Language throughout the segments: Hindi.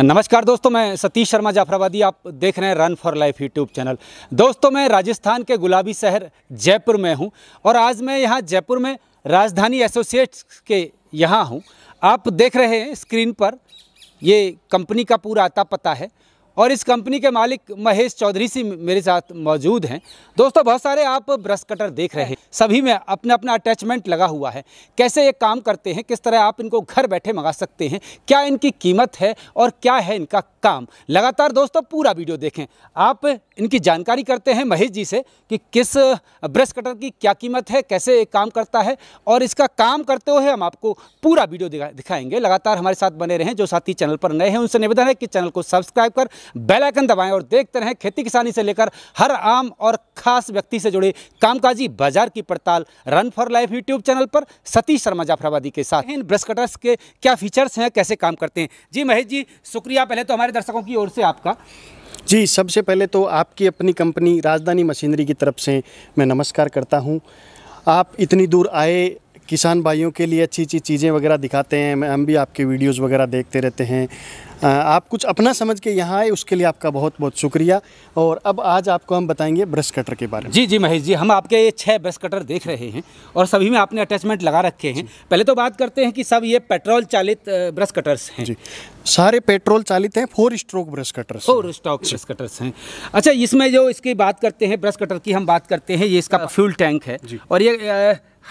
नमस्कार दोस्तों मैं सतीश शर्मा जाफराबादी आप देख रहे हैं run for life YouTube channel दोस्तों मैं राजस्थान के गुलाबी शहर जयपुर में हूं और आज मैं यहां जयपुर में राजधानी एसोसिएट्स के यहां हूं आप देख रहे हैं स्क्रीन पर ये कंपनी का पूरा आता पता है और इस कंपनी के मालिक महेश चौधरी सी मेरे साथ मौजूद हैं दोस्तों बहुत सारे आप ब्रश कटर देख रहे हैं सभी में अपना अपना अटैचमेंट लगा हुआ है कैसे ये काम करते हैं किस तरह आप इनको घर बैठे मंगा सकते हैं क्या इनकी कीमत है और क्या है इनका काम लगातार दोस्तों पूरा वीडियो देखें आप इनकी जानकारी करते हैं महेश जी से कि किस ब्रश कटर की क्या कीमत है कैसे काम करता है और इसका काम करते हुए हम आपको पूरा वीडियो दिखाएंगे लगातार हमारे साथ बने रहें जो साथी चैनल पर नए हैं उनसे निवेदन है कि चैनल को सब्सक्राइब कर बेलाइकन दबाएँ और देखते रहें खेती किसानी से लेकर हर आम और खास व्यक्ति से जुड़े कामकाजी बाजार की पड़ताल run for life YouTube channel पर सतीश शर्मा जाफराबादी के साथ इन ब्रश कटर्स के क्या फीचर्स हैं कैसे काम करते हैं जी महेश जी शुक्रिया पहले तो हमारे हमारे दर्शकों की ओर से आपका जी सबसे पहले तो आपकी अपनी कंपनी राजधानी मशीनरी की तरफ से मैं नमस्कार करता हूँ आप इतनी दूर आए किसान भाइयों के लिए अच्छी अच्छी चीज़ें वगैरह दिखाते हैं हम भी आपके वीडियोज़ वगैरह देखते रहते हैं आप कुछ अपना समझ के यहाँ आए उसके लिए आपका बहुत बहुत शुक्रिया और अब आज आपको हम बताएंगे ब्रश कटर के बारे में जी जी महेश जी हम आपके ये छः ब्रश कटर देख रहे हैं और सभी में आपने अटैचमेंट लगा रखे हैं पहले तो बात करते हैं कि सब ये पेट्रोल चालित ब्रश कटर्स हैं जी सारे पेट्रोल चालित हैं four stroke brush cutters four stroke brush cutters हैं अच्छा इसमें जो इसकी बात करते हैं ब्रश कटर की हम बात करते हैं ये इसका हाँ। फ्यूल टैंक है और ये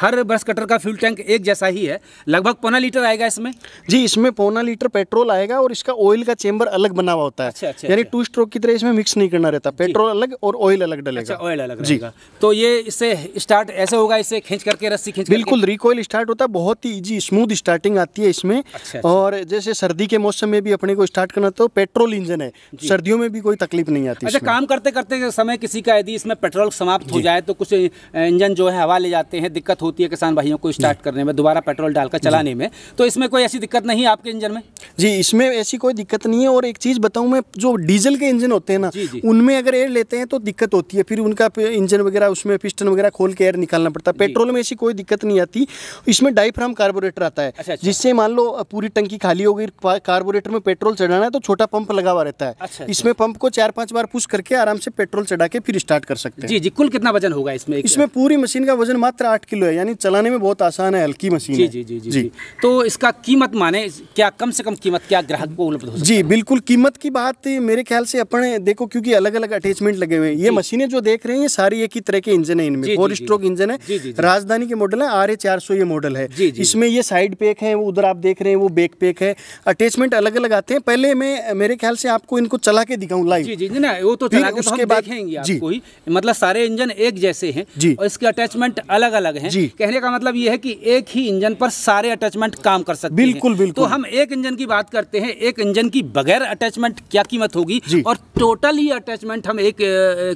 हर ब्रश कटर का फ्यूल टैंक एक जैसा ही है लगभग पौना लीटर आएगा इसमें जी इसमें पौना लीटर पेट्रोल आएगा और इसका ऑयल का चेंबर अलग बना हुआ होता है अच्छा, अच्छा, यानी टू अच्छा। स्ट्रोक की तरह इसमें मिक्स नहीं करना रहता पेट्रोल अलग और ऑयल अलग डलेगा अच्छा, ऑयल अलग जी तो ये इससे स्टार्ट ऐसे होगा इसे खींच करके रस्सी खींच बिल्कुल रिकॉयल स्टार्ट होता है बहुत ही ईजी स्मूथ स्टार्टिंग आती है इसमें अच्छा, अच्छा। और जैसे सर्दी के मौसम में भी अपने को स्टार्ट करना तो पेट्रोल इंजन है सर्दियों में भी कोई तकलीफ नहीं आती अच्छा काम करते करते समय किसी का यदि इसमें पेट्रोल समाप्त हो जाए तो कुछ इंजन जो है हवा ले जाते हैं दिक्कत होती है किसान भाइयों को स्टार्ट करने में दोबारा पेट्रोल डालकर चलाने में तो इसमें कोई ऐसी दिक्कत नहीं है आपके इंजन में जी इसमें ऐसी कोई दिक्कत नहीं है और एक चीज़ बताऊं मैं जो डीजल के इंजन होते हैं ना उनमें अगर एयर लेते हैं तो दिक्कत होती है फिर उनका इंजन वगैरह उसमें पिस्टन वगैरह खोल के एयर निकालना पड़ता है पेट्रोल में ऐसी कोई दिक्कत नहीं आती इसमें डाइफ्राम कार्बोरेटर आता है अच्छा, अच्छा। जिससे मान लो पूरी टंकी खाली हो गई कार्बोरेटर में पेट्रोल चढ़ाना है तो छोटा पंप लगा हुआ रहता है अच्छा, इसमें पंप को चार पांच बार पुश करके आराम से पेट्रोल चढ़ा के फिर स्टार्ट कर सकते हैं जी जी कुल कितना वजन होगा इसमें इसमें पूरी मशीन का वजन मात्र आठ किलो है यानी चलाने में बहुत आसान है हल्की मशीन जी, है जी जी जी जी तो इसका कीमत माने क्या कम से कम कीमत क्या ग्राहक को उपलब्ध हो जी बिल्कुल कीमत की बात मेरे ख्याल से अपने देखो क्योंकि अलग अलग अटैचमेंट लगे हुए हैं ये मशीनें जो देख रहे हैं सारी एक ही तरह के इंजन है इनमें फोर स्ट्रोक इंजन है राजधानी के मॉडल है आर ए चार सौ ये मॉडल है इसमें ये साइड पेक है उधर आप देख रहे हैं वो बैक पेक है अटैचमेंट अलग अलग आते हैं पहले मैं मेरे ख्याल से आपको इनको चला के दिखाऊँ लाइव जी जी ना वो तो चला के तो उसके बाद मतलब सारे इंजन एक जैसे है और इसके अटैचमेंट अलग अलग है जी कहने का मतलब ये है कि एक ही इंजन पर सारे अटैचमेंट काम कर सकते बिल्कुल हैं। बिल्कुल तो हम एक इंजन की बात करते हैं एक इंजन की बगैर अटैचमेंट क्या कीमत होगी और टोटल ही अटैचमेंट हम एक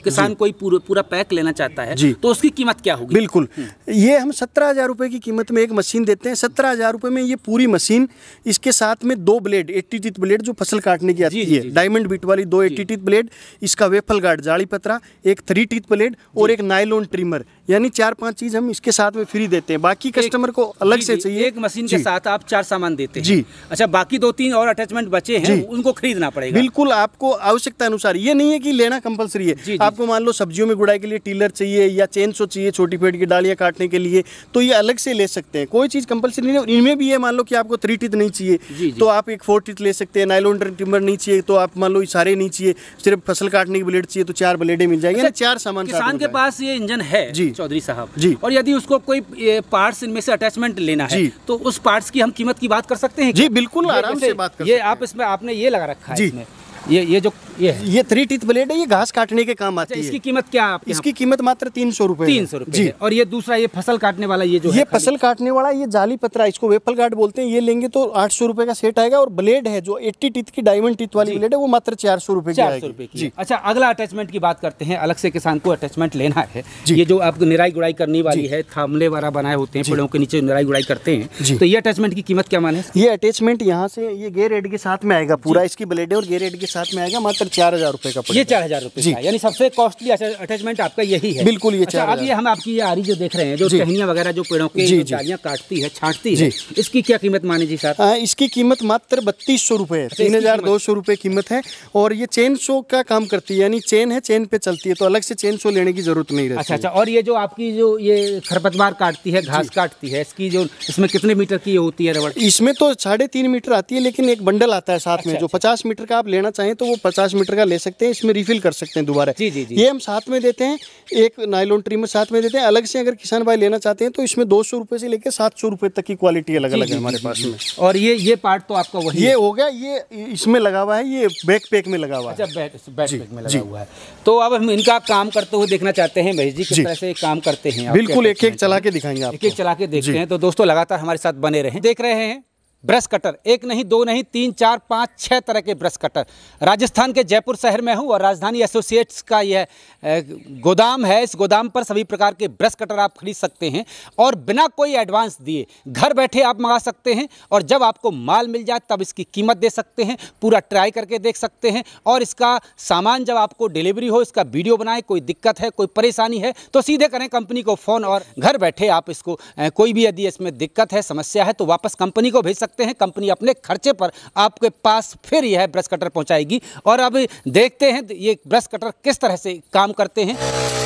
किसान कोई पूरा पैक लेना चाहता है तो उसकी कीमत क्या होगी बिल्कुल हम्म। ये हम सत्रह हजार रुपये की कीमत में एक मशीन देते हैं सत्रह हजार रुपये में ये पूरी मशीन इसके साथ में दो ब्लेड एट्टी टीथ ब्लेड जो फसल काटने की आती है डायमंड बीट वाली दो एट्टी टीथ ब्लेड इसका वेफल गार्ड जाड़ी पत्रा एक थ्री टीथ ब्लेड और एक नाइलोन ट्रिमर यानी चार पांच चीज हम इसके साथ साथ में फ्री देते हैं बाकी कस्टमर को अलग से चाहिए एक मशीन के साथ आप चार सामान देते हैं जी अच्छा बाकी दो तीन और अटैचमेंट बचे हैं उनको खरीदना पड़ेगा बिल्कुल आपको आवश्यकता अनुसार ये नहीं है कि लेना कंपलसरी है जी, आपको मान लो सब्जियों में गुड़ाई के लिए टीलर चाहिए या चेन सो चाहिए छोटी पेट की डालियाँ काटने के लिए तो ये अलग से ले सकते हैं कोई चीज़ कंपलसरी नहीं है इनमें भी ये मान लो कि आपको थ्री टीथ नहीं चाहिए तो आप एक फोर टीथ ले सकते हैं नाइलोन टिम्बर नहीं चाहिए तो आप मान लो सारे नहीं चाहिए सिर्फ फसल काटने की ब्लेड चाहिए तो चार ब्लेडे मिल जाएंगे अच्छा, चार सामान किसान के पास ये इंजन है जी चौधरी साहब जी और यदि उसको कोई पार्ट्स इनमें से अटैचमेंट लेना है तो उस पार्ट्स की हम कीमत की बात कर सकते हैं जी बिल्कुल आराम से बात कर ये आप इसमें आपने ये लगा रखा है ये ये जो ये है। ये थ्री टीथ ब्लेड है ये घास काटने के काम आती अच्छा, है इसकी कीमत क्या आप इसकी कीमत मात्र तीन सौ रूपये तीन सौ जी और ये दूसरा ये फसल काटने वाला ये जो ये फसल काटने वाला ये जाली पत्रा इसको वेपल गार्ड बोलते हैं ये लेंगे तो आठ सौ रूपये का सेट आएगा और ब्लेड है जो एट्टी टीथ की डायमंड टीथ वाली ब्लेड है वो मात्र चार सौ रूपये चार सौ रूपये अच्छा अगला अटैचमेंट की बात करते हैं अलग से किसान को अटैचमेंट लेना है ये जो आप निराई गुड़ाई करने वाली है थामले वाला बनाए होते हैं पेड़ों के नीचे निराई गुड़ाई करते हैं तो ये अटैचमेंट की कीमत क्या माने ये अटैचमेंट यहाँ से ये गेयर एड के साथ में आएगा पूरा इसकी ब्लेड है और गेयर एड के साथ में आएगा मात्र मात्र चार हजार रुपए का ये चार हजार रुपए यानी सबसे कॉस्टली अटैचमेंट अच्छा आपका यही है बिल्कुल ये अच्छा, अब ये हम आपकी ये आरी जो देख रहे हैं जो टहनिया वगैरह जो पेड़ों की डालियाँ काटती है छाटती है इसकी क्या कीमत मानी जी साहब इसकी कीमत मात्र बत्तीस सौ रूपए अच्छा, तीन हजार दो सौ रूपए कीमत है और ये चेन सो का काम करती है यानी चेन है चेन पे चलती है तो अलग से चेन सो लेने की जरूरत नहीं रहती अच्छा अच्छा और ये जो आपकी जो ये खरपतवार काटती है घास काटती है इसकी जो इसमें कितने मीटर की होती है रबड़ इसमें तो साढ़े तीन मीटर आती है लेकिन एक बंडल आता है साथ में अच्छा, जो पचास मीटर का आप लेना चाहें तो वो पचास पचास मीटर का ले सकते हैं इसमें रिफिल कर सकते हैं दोबारा जी जी ये हम साथ में देते हैं एक नाइलोन ट्रीमर में साथ में देते हैं अलग से अगर किसान भाई लेना चाहते हैं तो इसमें दो सौ रुपये से लेकर सात सौ रुपये तक की क्वालिटी अलग अलग है हमारे पास में और ये ये पार्ट तो आपका वही ये हो गया ये इसमें लगा हुआ है ये बैक पैक में लगा हुआ है बैक अच्छा, में लगा हुआ है तो अब हम इनका काम करते हुए देखना चाहते हैं भाई जी किस तरह से काम करते हैं बिल्कुल एक एक चला के दिखाएंगे एक एक चला के देखते हैं तो दोस्तों लगातार हमारे साथ बने रहे देख रहे हैं ब्रश कटर एक नहीं दो नहीं तीन चार पाँच छः तरह के ब्रश कटर राजस्थान के जयपुर शहर में हूँ और राजधानी एसोसिएट्स का यह गोदाम है इस गोदाम पर सभी प्रकार के ब्रश कटर आप खरीद सकते हैं और बिना कोई एडवांस दिए घर बैठे आप मंगा सकते हैं और जब आपको माल मिल जाए तब इसकी कीमत दे सकते हैं पूरा ट्राई करके देख सकते हैं और इसका सामान जब आपको डिलीवरी हो इसका वीडियो बनाए कोई दिक्कत है कोई परेशानी है तो सीधे करें कंपनी को फ़ोन और घर बैठे आप इसको कोई भी यदि इसमें दिक्कत है समस्या है तो वापस कंपनी को भेज सकते सकते हैं कंपनी अपने खर्चे पर आपके पास फिर यह ब्रश कटर पहुंचाएगी और अब देखते हैं ये ब्रश कटर किस तरह से काम करते हैं